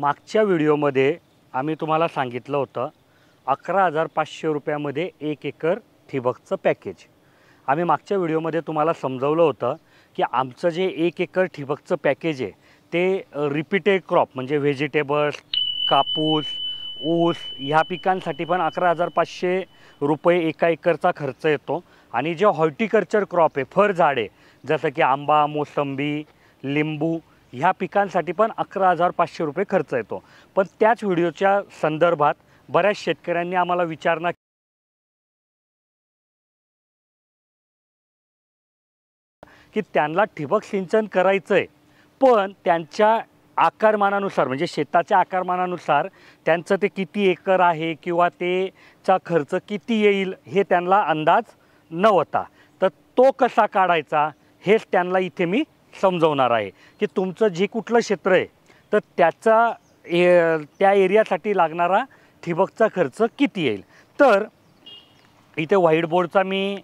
मागच्या व्हिडिओमध्ये आम्ही तुम्हाला सांगितलं होतं अकरा हजार पाचशे रुपयामध्ये एक एकर ठिबकचं पॅकेज आम्ही मागच्या व्हिडिओमध्ये तुम्हाला समजवलं होतं की आमचं जे एक एकर ठिबकचं पॅकेज आहे ते रिपीटेड क्रॉप म्हणजे व्हेजिटेबल्स कापूस ऊस ह्या पिकांसाठी पण अकरा हजार पाचशे रुपये एका एकरचा खर्च येतो आणि जे हॉर्टिकल्चर क्रॉप आहे फळझाडे जसं की आंबा मोसंबी लिंबू ह्या पिकांसाठी पण अकरा हजार पाचशे रुपये खर्च येतो पण त्याच व्हिडिओच्या संदर्भात बऱ्याच शेतकऱ्यांनी आम्हाला विचारणा की त्यांना ठिबक सिंचन करायचं आहे पण त्यांच्या आकारमानानुसार म्हणजे शेताच्या आकारमानानुसार त्यांचं ते किती एकर आहे किंवा तेचा खर्च किती येईल हे त्यांना अंदाज न होता तर तो कसा काढायचा हेच त्यांना इथे मी समजवणार आहे की तुमचं जे कुठलं क्षेत्र आहे तर त्याचा ए त्या एरियासाठी लागणारा ठिबकचा खर्च किती येईल तर इथे व्हाईट बोर्डचा मी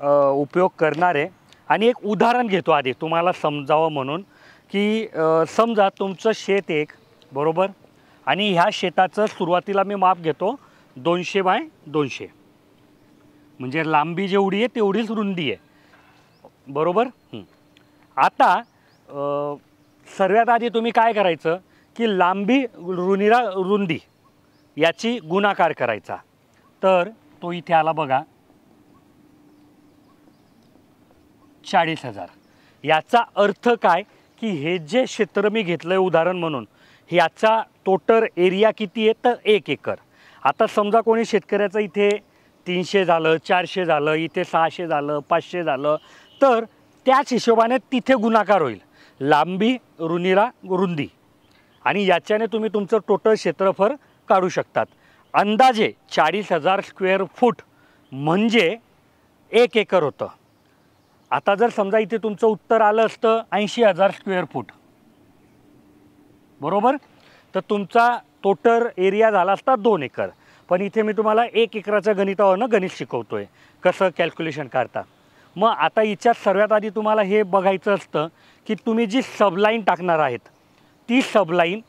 उपयोग करणार आहे आणि एक उदाहरण घेतो आधी तुम्हाला समजावं म्हणून की समजा तुमचं शेत एक बरोबर आणि ह्या शेताचं सुरुवातीला मी माप घेतो दोनशे बाय दोनशे म्हणजे लांबी जेवढी आहे तेवढीच रुंदी आहे बरोबर आता सर्वात आधी तुम्ही काय करायचं की लांबी रुनिरा रुंदी याची गुणाकार करायचा तर तो इथे आला बघा चाळीस हजार याचा अर्थ काय की हे जे क्षेत्र मी घेतलं आहे उदाहरण म्हणून याचा टोटल एरिया किती आहे तर एक एकर आता समजा कोणी शेतकऱ्याचं इथे तीनशे झालं चारशे झालं इथे सहाशे झालं पाचशे झालं तर त्याच हिशोबाने तिथे गुणाकार होईल लांबी रुनीला रुंदी आणि याच्याने तुम्ही तुमचं टोटल क्षेत्रफळ काढू शकतात अंदाजे चाळीस हजार स्क्वेअर फूट म्हणजे एक एकर होतं आता जर समजा इथे तुमचं उत्तर आलं असतं ऐंशी हजार स्क्वेअर फूट बरोबर तर तुमचा टोटल एरिया झाला असता दोन एकर पण इथे मी तुम्हाला एक एकराचं गणितावरनं गणित शिकवतो आहे कसं कॅल्क्युलेशन काढता मग आता हिच्यात सर्वात आधी तुम्हाला हे बघायचं असतं की तुम्ही जी सबलाईन टाकणार आहेत ती सबलाईन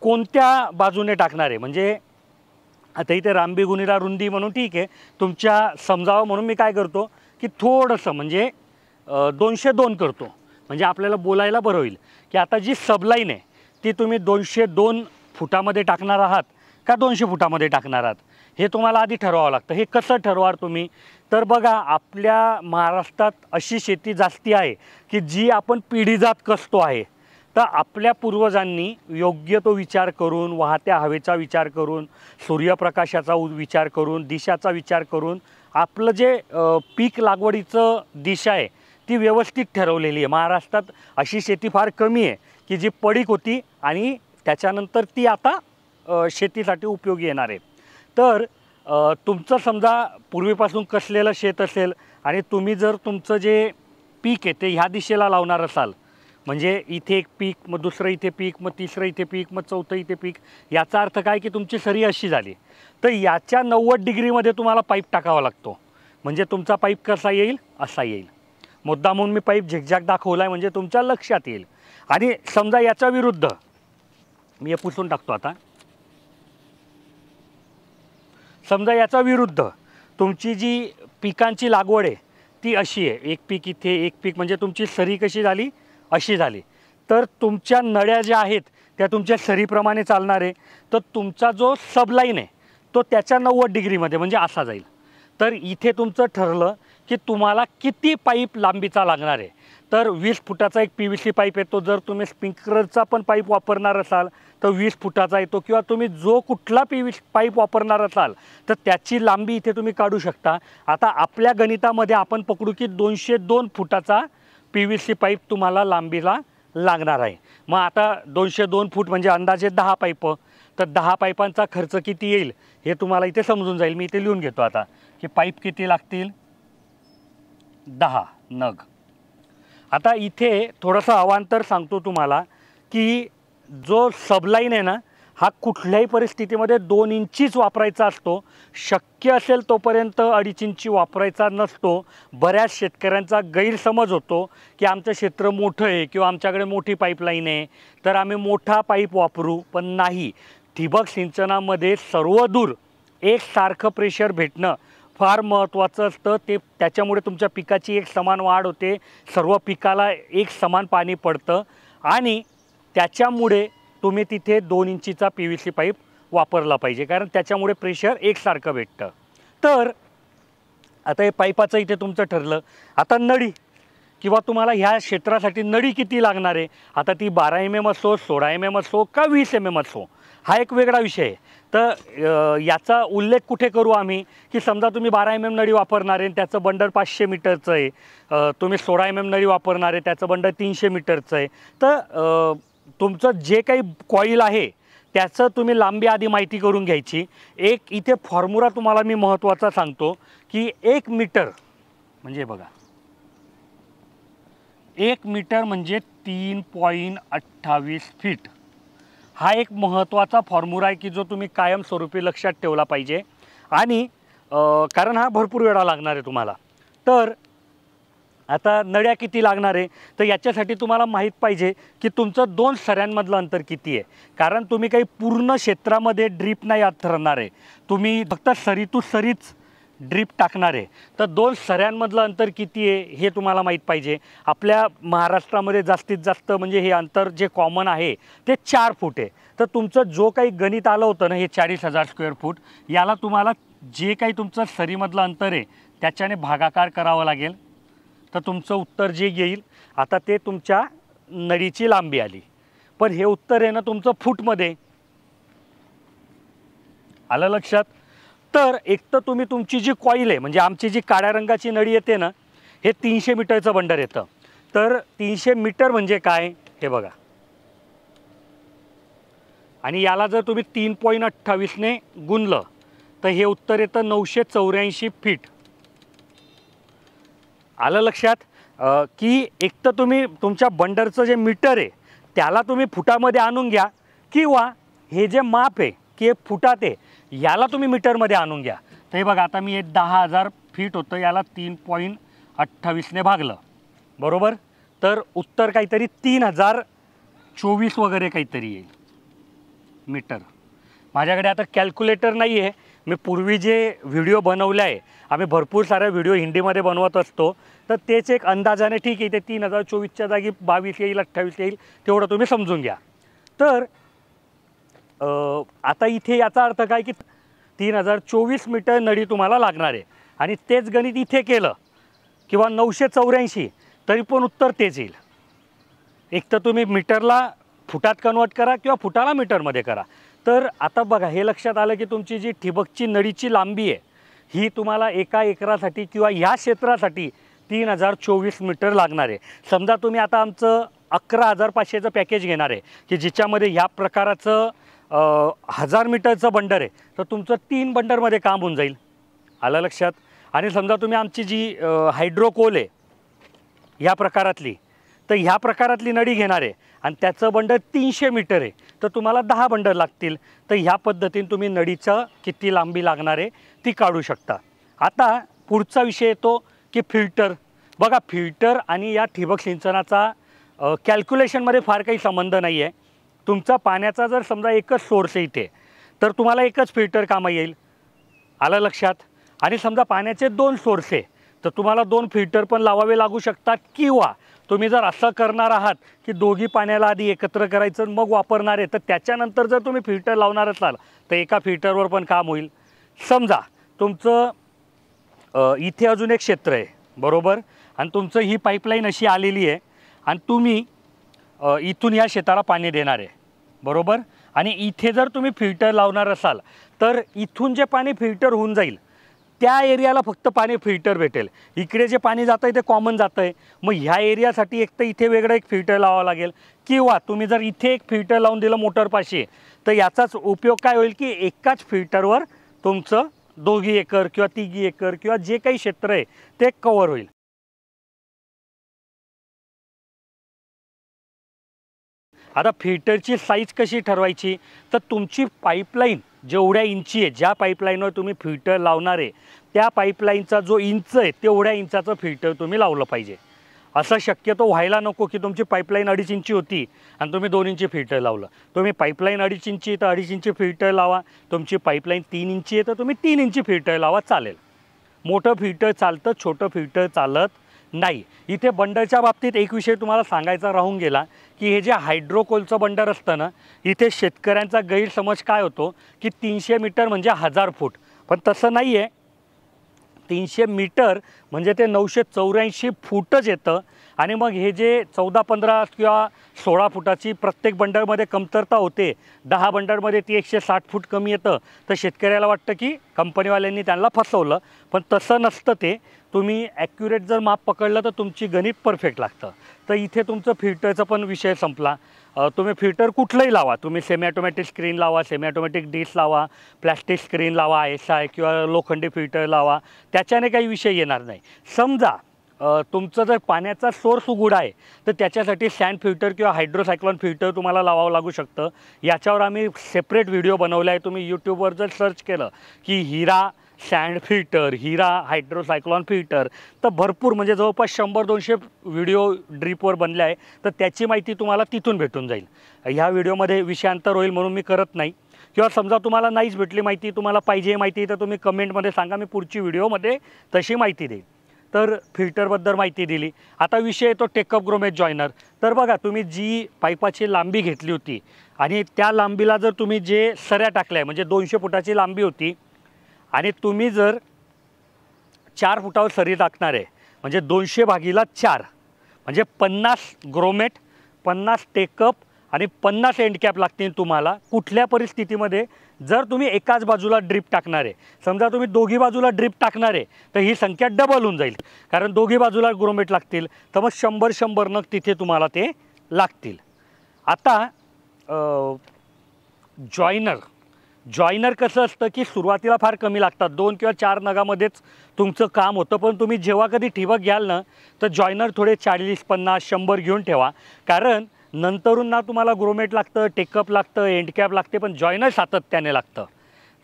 कोणत्या बाजूने टाकणार आहे म्हणजे आता इथे रामबी गुनिरा रुंदी म्हणून ठीक आहे तुमच्या समजावं म्हणून मी काय करतो की थोडंसं म्हणजे दोनशे दोन करतो म्हणजे आपल्याला बोलायला बरं होईल की आता जी सबलाईन आहे ती तुम्ही दोनशे दोन फुटामध्ये टाकणार आहात का दोनशे फुटामध्ये टाकणार आहात हे तुम्हाला आधी ठरवावं लागतं हे कसं ठरवाल तुम्ही तर बघा आपल्या महाराष्ट्रात अशी शेती जास्ती आहे की जी आपण पिढीजात कसतो आहे तर आपल्या पूर्वजांनी योग्य तो विचार करून वाहत्या हवेचा विचार करून सूर्यप्रकाशाचा विचार करून दिशाचा विचार करून आपलं जे पीक लागवडीचं दिशा आहे ती व्यवस्थित ठरवलेली आहे महाराष्ट्रात अशी शेती फार कमी आहे की जी पडीक होती आणि त्याच्यानंतर ती आता शेतीसाठी उपयोगी येणार आहे तर तुमचं समजा पूर्वीपासून कसलेलं शेत असेल आणि तुम्ही जर तुमचं जे पीक आहे ते ह्या दिशेला लावणार असाल म्हणजे इथे एक पीक मग दुसरं इथे पीक मग तिसरं इथे पीक मग चौथं इथे पीक याचा अर्थ काय की तुमची सरी अशी झाली तर याच्या नव्वद डिग्रीमध्ये तुम्हाला पाईप टाकावा लागतो म्हणजे तुमचा पाईप कसा येईल असा येईल मुद्दा म्हणून मी पाईप झिकझॅक दाखवला आहे म्हणजे तुमच्या लक्षात येईल आणि समजा याच्या विरुद्ध मी हे पुसून टाकतो आता समजा याचा विरुद्ध तुमची जी पिकांची लागवड आहे ती अशी आहे एक पीक इथे एक पीक म्हणजे तुमची सरी कशी झाली अशी झाली तर तुमच्या नळ्या ज्या आहेत त्या तुमच्या सरीप्रमाणे चालणार आहे तर तुमचा जो सबलाईन आहे तो त्याच्या नव्वद डिग्रीमध्ये म्हणजे असा जाईल तर इथे तुमचं ठरलं की तुम्हाला किती पाईप लांबीचा लागणार आहे तर वीस फुटाचा एक पी व्ही सी पाईप येतो जर तुम्ही स्प्रिंकलरचा पण पाईप वापरणार असाल तर वीस फुटाचा येतो किंवा तुम्ही जो कुठला पी व्ही पाईप वापरणार असाल तर त्याची लांबी इथे तुम्ही काढू शकता आता आपल्या गणितामध्ये आपण पकडू की दोनशे दोन फुटाचा पी व्ही सी पाईप तुम्हाला लांबीला लागणार आहे मग आता दोनशे दोन फूट म्हणजे अंदाजे दहा पाईप तर दहा पाईपांचा खर्च किती येईल हे तुम्हाला इथे समजून जाईल मी इथे लिहून घेतो आता की पाईप किती लागतील दहा नग आता इथे थोडंसं अवांतर सांगतो तुम्हाला की जो सबलाईन आहे ना हा कुठल्याही परिस्थितीमध्ये दोन इंचीच वापरायचा असतो शक्य असेल तोपर्यंत अडीच इंची वापरायचा नसतो बऱ्याच शेतकऱ्यांचा गैरसमज होतो की आमचं क्षेत्र मोठं आहे किंवा आमच्याकडे मोठी पाईपलाईन आहे तर आम्ही मोठा पाईप वापरू पण नाही ठिबक सिंचनामध्ये सर्वदूर एकसारखं प्रेशर भेटणं फार महत्त्वाचं असतं ते त्याच्यामुळे तुमच्या पिकाची एक समान वाढ होते सर्व पिकाला एक समान पाणी पडतं आणि त्याच्यामुळे तुम्ही तिथे दोन इंचीचा पी व्ही सी पाईप वापरला पाहिजे कारण त्याच्यामुळे प्रेशर एकसारखं भेटतं तर आता हे पाईपाचं इथे तुमचं ठरलं आता नळी किंवा तुम्हाला ह्या क्षेत्रासाठी नळी किती लागणार आहे आता ती बारा एम एम असो सोळा एम एम असो का वीस एम एम असो हा एक वेगळा विषय आहे तर याचा उल्लेख कुठे करू आम्ही की समजा तुम्ही बारा एम एम नळी वापरणार आहे त्याचं बंडर पाचशे मीटरचं आहे तुम्ही सोळा एम एम नळी वापरणार आहे त्याचं बंडर तीनशे मीटरचं आहे तर तुमचं जे काही कॉईल आहे त्याचं तुम्ही लांबी आधी माहिती करून घ्यायची एक इथे फॉर्म्युला तुम्हाला मी महत्त्वाचा सांगतो की एक मीटर म्हणजे बघा एक मीटर म्हणजे तीन पॉईंट अठ्ठावीस फीट हा एक महत्त्वाचा फॉर्म्युला आहे की जो तुम्ही कायमस्वरूपी लक्षात ठेवला पाहिजे आणि कारण हा भरपूर वेळा लागणार आहे तुम्हाला तर आता नड्या किती लागणार आहे तर याच्यासाठी तुम्हाला माहीत पाहिजे की तुमचं दोन सऱ्यांमधलं अंतर किती आहे कारण तुम्ही काही पूर्ण क्षेत्रामध्ये ड्रीप नाही आत ठरणार आहे तुम्ही फक्त तू सरीच ड्रीप टाकणार आहे तर दोन सऱ्यांमधलं अंतर किती आहे हे तुम्हाला माहीत पाहिजे आपल्या महाराष्ट्रामध्ये जास्तीत जास्त म्हणजे हे अंतर जे कॉमन आहे ते चार फूट आहे तर तुमचं जो काही गणित आलं होतं ना हे चाळीस हजार स्क्वेअर फूट याला तुम्हाला जे काही तुमचं सरीमधलं अंतर आहे त्याच्याने भागाकार करावा लागेल तर तुमचं उत्तर जे येईल आता ते तुमच्या नळीची लांबी आली पण हे उत्तर आहे ना तुमचं फूटमध्ये आलं लक्षात तर एक तर तुम्ही तुमची जी कॉईल आहे म्हणजे आमची जी काळ्या रंगाची नळी येते ना हे तीनशे मीटरचं बंडर येतं तर तीनशे मीटर म्हणजे काय हे बघा आणि याला जर तुम्ही तीन पॉईंट अठ्ठावीसने गुणलं तर हे उत्तर येतं नऊशे चौऱ्याऐंशी फीट आलं लक्षात की एक तर तुम्ही तुमच्या बंडरचं जे मीटर आहे त्याला तुम्ही फुटामध्ये आणून घ्या किंवा हे जे माप आहे की हे फुटात आहे याला तुम्ही मीटरमध्ये आणून घ्या तर हे बघा आता मी एक दहा हजार फीट होतं याला तीन पॉईंट अठ्ठावीसने भागलं बरोबर तर उत्तर काहीतरी तीन हजार चोवीस वगैरे काहीतरी येईल मीटर माझ्याकडे आता कॅल्क्युलेटर नाही आहे मी पूर्वी जे व्हिडिओ बनवले आहे आम्ही भरपूर साऱ्या व्हिडिओ हिंदीमध्ये बनवत असतो तर तेच एक अंदाजाने ठीक आहे ते तीन हजार चोवीसच्या जागी बावीस येईल अठ्ठावीस येईल तेवढं तुम्ही समजून घ्या तर आता इथे याचा अर्थ काय की तीन हजार चोवीस मीटर नळी तुम्हाला लागणार आहे आणि तेच गणित इथे केलं किंवा नऊशे चौऱ्याऐंशी तरी पण उत्तर तेच येईल एक तर तुम्ही मीटरला फुटात कन्वर्ट करा किंवा फुटाला मीटरमध्ये करा तर आता बघा हे लक्षात आलं की तुमची जी ठिबकची नळीची लांबी आहे ही तुम्हाला एका एकरासाठी किंवा ह्या क्षेत्रासाठी तीन हजार चोवीस मीटर लागणार आहे समजा तुम्ही आता आमचं अकरा हजार पाचशेचं पॅकेज घेणार आहे की ज्याच्यामध्ये ह्या प्रकाराचं हजार मीटरचं बंडर आहे तर तुमचं तीन बंडरमध्ये काम होऊन जाईल आलं लक्षात आणि समजा तुम्ही आमची जी हायड्रोकोल आहे ह्या प्रकारातली तर ह्या प्रकारातली नळी घेणार आहे आणि त्याचं बंडर तीनशे मीटर आहे तर तुम्हाला दहा बंडर लागतील तर ह्या पद्धतीने तुम्ही नळीचं किती लांबी लागणार आहे ती काढू शकता आता पुढचा विषय येतो की फिल्टर बघा फिल्टर आणि या ठिबक सिंचनाचा कॅल्क्युलेशनमध्ये फार काही संबंध नाही आहे तुमचा पाण्याचा जर समजा एकच सोर्स आहे इथे तर तुम्हाला एकच फिल्टर कामं येईल आलं लक्षात आणि समजा पाण्याचे दोन सोर्स आहे तर तुम्हाला दोन फिल्टर पण लावावे लागू शकतात किंवा तुम्ही जर असं करणार आहात की दोघी पाण्याला आधी एकत्र करायचं मग वापरणार आहे तर त्याच्यानंतर जर तुम्ही फिल्टर लावणार असाल तर एका फिल्टरवर पण काम होईल समजा तुमचं इथे अजून एक क्षेत्र आहे बरोबर आणि तुमचं ही पाईपलाईन अशी आलेली आहे आणि तुम्ही इथून या शेताला पाणी देणार आहे बरोबर आणि इथे जर तुम्ही फिल्टर लावणार असाल तर इथून जे पाणी फिल्टर होऊन जाईल त्या एरियाला फक्त पाणी फिल्टर भेटेल इकडे जे पाणी जातं आहे ते कॉमन जातं आहे मग ह्या एरियासाठी एक तर इथे वेगळं एक फिल्टर लावावं लागेल किंवा तुम्ही जर इथे एक फिल्टर लावून दिलं मोटरपाशी तर याचाच उपयोग काय होईल की एकाच फिल्टरवर तुमचं दोघी एकर किंवा तिघी एकर किंवा जे काही क्षेत्र आहे ते कवर होईल आता फिल्टरची साईज कशी ठरवायची तर तुमची पाईपलाईन जेवढ्या इंची आहे ज्या पाईपलाईनवर तुम्ही फिल्टर लावणार आहे त्या पाईपलाईनचा जो इंच आहे तेवढ्या इंचाचं फिल्टर तुम्ही लावलं पाहिजे असं शक्यतो व्हायला नको की तुमची पाईपलाईन अडीच इंची होती आणि तुम्ही दोन इंची फिल्टर लावलं तुम्ही पाईपलाईन अडीच इंची तर अडीच इंची फिल्टर लावा तुमची पाईपलाईन तीन इंची आहे तर तुम्ही तीन इंची फिल्टर लावा चालेल मोठं फिल्टर चालतं छोटं फिल्टर चालत नाही इथे बंडरच्या बाबतीत एक विषय तुम्हाला सांगायचा राहून गेला की हे जे हायड्रोकोलचं बंडर असतं ना इथे शेतकऱ्यांचा गैरसमज काय होतो की तीनशे मीटर म्हणजे हजार फूट पण तसं नाही आहे तीनशे मीटर म्हणजे ते नऊशे चौऱ्याऐंशी फूटच येतं आणि मग हे जे चौदा पंधरा किंवा सोळा फुटाची प्रत्येक बंडरमध्ये कमतरता होते दहा बंडरमध्ये ती एकशे साठ फूट कमी येतं तर शेतकऱ्याला वाटतं की कंपनीवाल्यांनी त्यांना फसवलं पण तसं नसतं ते तुम्ही ॲक्युरेट जर माप पकडलं तर तुमची गणित परफेक्ट लागतं तर इथे तुमचं फिल्टरचा पण विषय संपला तुम्ही फिल्टर कुठलंही लावा तुम्ही सेमी ॲटोमॅटिक स्क्रीन लावा सेमी ॲटोमॅटिक डिश लावा प्लॅस्टिक स्क्रीन लावा एस आय किंवा लोखंडी फिल्टर लावा त्याच्याने काही विषय येणार नाही समजा तुमचं जर पाण्याचा सोर्स उघड आहे तर त्याच्यासाठी सँड फिल्टर किंवा हायड्रोसायक्लॉन फिल्टर तुम्हाला लावावं लागू शकतं याच्यावर आम्ही सेपरेट व्हिडिओ बनवला आहे तुम्ही यूट्यूबवर जर सर्च केलं की Hira sand filter Hira hydrocyclone filter तर भरपूर म्हणजे जवळपास शंभर दोनशे व्हिडिओ ड्रीपवर बनले आहे तर त्याची माहिती तुम्हाला तिथून भेटून जाईल ह्या व्हिडिओमध्ये विषयांतर होईल म्हणून मी करत नाही किंवा समजा तुम्हाला नाहीच भेटली माहिती तुम्हाला पाहिजे माहिती तर तुम्ही कमेंटमध्ये सांगा मी पुढची व्हिडिओमध्ये तशी माहिती देईल तर फिल्टरबद्दल माहिती दिली आता विषय येतो टेकअप ग्रोमेज जॉयनर तर बघा तुम्ही जी पाईपाची लांबी घेतली होती आणि त्या लांबीला जर तुम्ही जे सऱ्या टाकल्या म्हणजे दोनशे फुटाची लांबी होती आणि तुम्ही जर चार फुटावर सरी टाकणार आहे म्हणजे दोनशे भागीला चार म्हणजे पन्नास ग्रोमेट पन्नास टेकअप आणि पन्नास कॅप लागतील तुम्हाला कुठल्या परिस्थितीमध्ये जर तुम्ही एकाच बाजूला ड्रिप टाकणार आहे समजा तुम्ही दोघी बाजूला ड्रिप टाकणार आहे तर ही संख्या डबल होऊन जाईल कारण दोघी बाजूला ग्रोमेट लागतील तर मग शंभर शंभर नग तिथे तुम्हाला ते लागतील आता जॉईनर जॉईनर कसं असतं की सुरुवातीला फार कमी लागतात दोन किंवा चार नगामध्येच तुमचं काम होतं पण तुम्ही जेव्हा कधी ठिबक घ्याल ना तर जॉईनर थोडे चाळीस पन्नास शंभर घेऊन ठेवा कारण नंतरून ना तुम्हाला ग्रोमेट लागतं टेकअप लागतं एंडकॅप लागते पण जॉईनर सातत्याने लागतं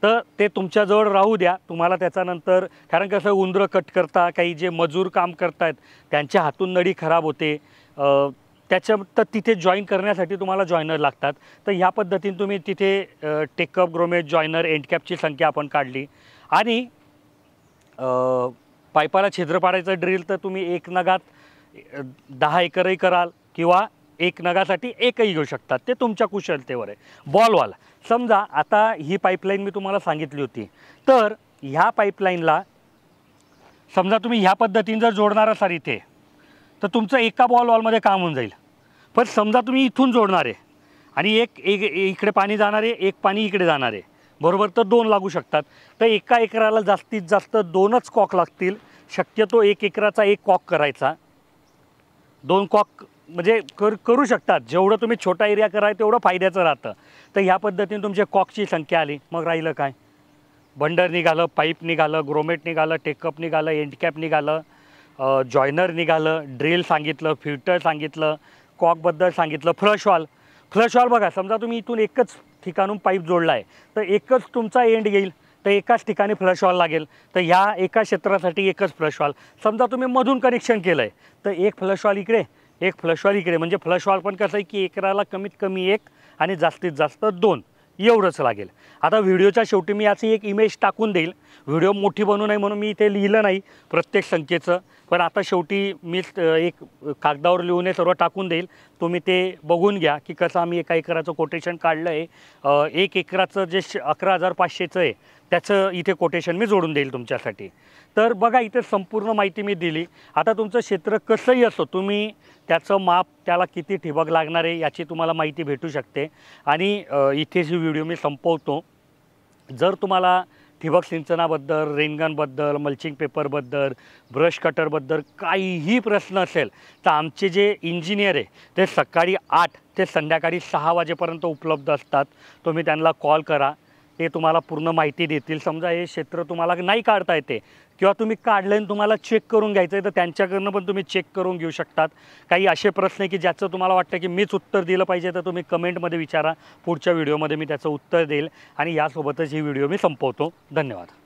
तर ते तुमच्याजवळ राहू द्या तुम्हाला त्याच्यानंतर कारण कसं उंदरं कट करता काही जे मजूर काम आहेत त्यांच्या हातून नडी खराब होते त्याच्या तर तिथे जॉईन करण्यासाठी तुम्हाला जॉईनर लागतात तर ह्या पद्धतीने तुम्ही तिथे टेकअप ग्रोमेट जॉईनर एंडकॅपची संख्या आपण काढली आणि पायपाला छिद्र पाडायचं ड्रिल तर तुम्ही एक नगात दहा एकरही कराल किंवा एक नगासाठी एकही घेऊ शकतात ते तुमच्या कुशलतेवर आहे बॉलवाल समजा आता ही पाईपलाईन मी तुम्हाला सांगितली होती तर ह्या पाईपलाईनला समजा तुम्ही ह्या पद्धतीने जर जोडणार असाल इथे तर तुमचं एका बॉल वॉलमध्ये काम होऊन जाईल पण समजा तुम्ही इथून जोडणार आहे आणि एक एक इकडे पाणी जाणार आहे एक पाणी इकडे जाणार आहे बरोबर तर दोन लागू शकतात तर एका एकराला जास्तीत जास्त दोनच कॉक लागतील शक्यतो एक एकराचा एक कॉक करायचा दोन कॉक म्हणजे कर करू शकतात जेवढं तुम्ही छोटा एरिया कराय तेवढं फायद्याचं राहतं तर ह्या पद्धतीने तुमच्या कॉकची संख्या आली मग राहिलं काय बंडर निघालं पाईप निघालं ग्रोमेट निघालं टेकअप निघालं एंडकॅप निघालं जॉयनर निघालं ड्रिल सांगितलं फिल्टर सांगितलं कॉकबद्दल सांगितलं फ्लशवाल फ्लशवाल बघा समजा तुम्ही इथून एकच ठिकाणून पाईप जोडला आहे तर एकच तुमचा एंड येईल तर एकाच ठिकाणी फ्लश वॉल लागेल तर ह्या एका क्षेत्रासाठी एकच फ्लश वॉल समजा तुम्ही मधून कनेक्शन केलं आहे तर एक फ्लश वॉल इकडे एक फ्लश वॉल इकडे म्हणजे फ्लश वॉल पण कसं आहे की एकराला कमीत कमी एक आणि जास्तीत जास्त दोन एवढंच लागेल आता व्हिडिओच्या शेवटी मी याची एक इमेज टाकून देईल व्हिडिओ मोठी बनू नये म्हणून मी इथे लिहिलं नाही प्रत्येक संख्येचं पण आता शेवटी मी एक कागदावर लिहून हे सर्व टाकून देईल तुम्ही ते बघून घ्या की कसं आम्ही एका एकराचं कोटेशन काढलं आहे एक एकराचं जे श अकरा हजार पाचशेचं आहे त्याचं इथे कोटेशन मी जोडून देईल तुमच्यासाठी तर बघा इथे संपूर्ण माहिती मी दिली आता तुमचं क्षेत्र कसंही असो तुम्ही त्याचं माप त्याला किती ठिबक लागणार आहे याची तुम्हाला माहिती भेटू शकते आणि इथे जी व्हिडिओ मी संपवतो जर तुम्हाला ठिबक सिंचनाबद्दल रेनगनबद्दल मल्चिंग पेपरबद्दल ब्रश कटरबद्दल काहीही प्रश्न असेल तर आमचे जे इंजिनियर आहे ते सकाळी आठ ते संध्याकाळी सहा वाजेपर्यंत उपलब्ध असतात तुम्ही त्यांना कॉल करा ते तुम्हाला पूर्ण माहिती देतील समजा हे क्षेत्र तुम्हाला नाही काढता येते किंवा तुम्ही काढलं आणि तुम्हाला चेक करून घ्यायचं आहे तर त्यांच्याकडनं पण तुम्ही चेक करून घेऊ शकतात काही असे प्रश्न आहे की ज्याचं तुम्हाला वाटतं की मीच उत्तर दिलं पाहिजे तर तुम्ही कमेंटमध्ये विचारा पुढच्या व्हिडिओमध्ये मी त्याचं उत्तर देईल आणि यासोबतच ही व्हिडिओ मी संपवतो धन्यवाद